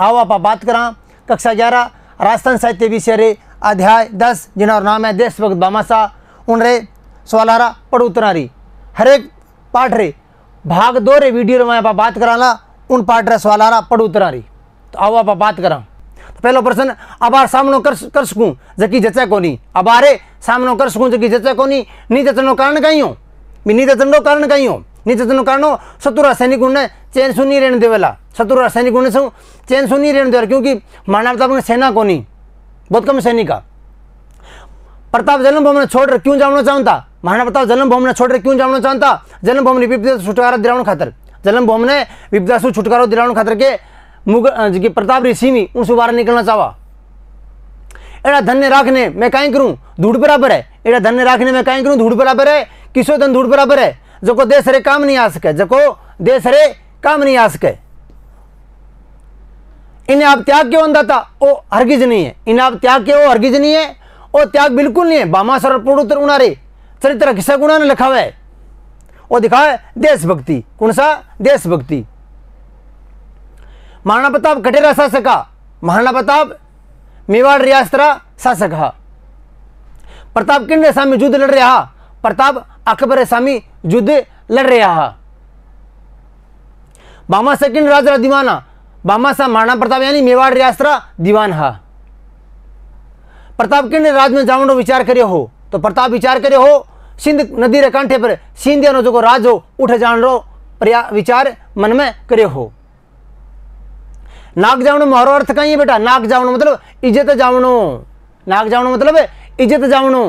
आओ आप बात करा कक्षा ग्यारह राजस्थान साहित्य विषय रे अध्याय दस जिन्हों नाम है देशभक्त बामासा उनरे सवालारा पढ़ उतरारी हर एक पाठ रे भाग दो रे वीडियो में आप बात ला उन पाठ रे सवालारा पढ़ रही तो आओ आप बात करा तो पहला प्रश्न अबार सामनो कर कर सकूँ जबकि जचा को नहीं अबारे सामनो कर सकूँ जबकि जचा को नहीं नहीं जचनो कारण कहीं हो नहीं जचनो कारण कहीं हो निचतन कारण शत्रु रासायनिक गुण ने चैन सु नहीं रहने देवेला शत्रु रासायनिक गुण से चैन सु नहीं रहने देवेला क्योंकि मानवता में सेना कोनी बहुत कम सैनिक का प्रताप जन्मभूमि ने छोड़ क्यों जाना चाहता महाराणा प्रताप जन्मभूमि ने छोड़ क्यों जाना चाहता जन्मभूमि ने विपदा छुटकारा दिलाने खातर जन्मभूमि ने विपदा से छुटकारा दिलाने खातर के मुग जी प्रताप ऋषि ने उनसे बाहर निकलना चाहा एड़ा धन्य राखने मैं कहीं करूं धूड़ बराबर है एड़ा धन्य राखने मैं कहीं करूँ धूड़ बराबर है किशोधन धूड़ बराबर है को देश रे काम नहीं आ सके जो देश रे काम नहीं आ सके इन्हें आप त्याग क्यों अंदा था वो हरगिज नहीं है इन्हें आप त्याग के वो हरगिज नहीं है वो त्याग बिल्कुल नहीं है बामासर पुणुतर उनारे चरित्र किसा गुणा ने लिखा हुआ है वो दिखा है देशभक्ति कौन सा देशभक्ति महाराणा प्रताप कटेरा शासक महाराणा प्रताप मेवाड़ रियासतरा शासक प्रताप किन्ने सामने युद्ध लड़ रहा प्रताप अकबर सामी युद्ध लड़ रहा है बामा सेकंड राज रा दीवान बामा सा महाराणा प्रताप यानी मेवाड़ रियासत रा दीवान है प्रताप किन राज में जावणो विचार करियो हो तो प्रताप विचार करियो हो सिंध नदी रे कांठे पर सिंधियानो जो राज हो उठ जान रो प्रया विचार मन में करियो हो नाग जावण मारो अर्थ कहीं है बेटा नाग जावण मतलब इज्जत जावणो नाग जावण मतलब इज्जत जावणो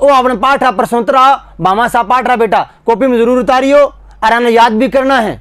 तो आपने पाठा पर सुनतरा बामा सा रहा बेटा कॉपी में ज़रूर उतारियो और आने याद भी करना है